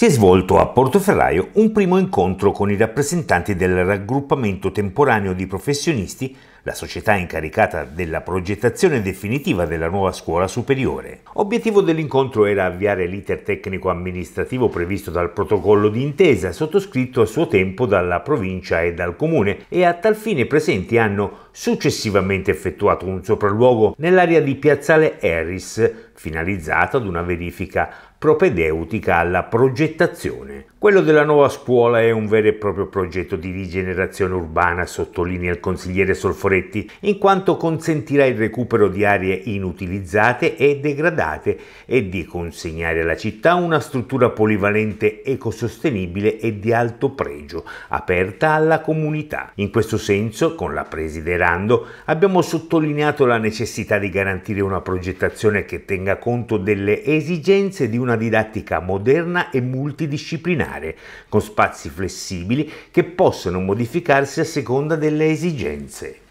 si è svolto a Portoferraio un primo incontro con i rappresentanti del raggruppamento temporaneo di professionisti, la società incaricata della progettazione definitiva della nuova scuola superiore. Obiettivo dell'incontro era avviare l'iter tecnico-amministrativo previsto dal protocollo di intesa sottoscritto a suo tempo dalla provincia e dal comune e a tal fine i presenti hanno successivamente effettuato un sopralluogo nell'area di Piazzale Harris finalizzato ad una verifica propedeutica alla progettazione. Quello della nuova scuola è un vero e proprio progetto di rigenerazione urbana, sottolinea il consigliere Solforetti, in quanto consentirà il recupero di aree inutilizzate e degradate e di consegnare alla città una struttura polivalente, ecosostenibile e di alto pregio, aperta alla comunità. In questo senso, con la Presiderando, abbiamo sottolineato la necessità di garantire una progettazione che tenga conto delle esigenze di una una didattica moderna e multidisciplinare, con spazi flessibili che possono modificarsi a seconda delle esigenze.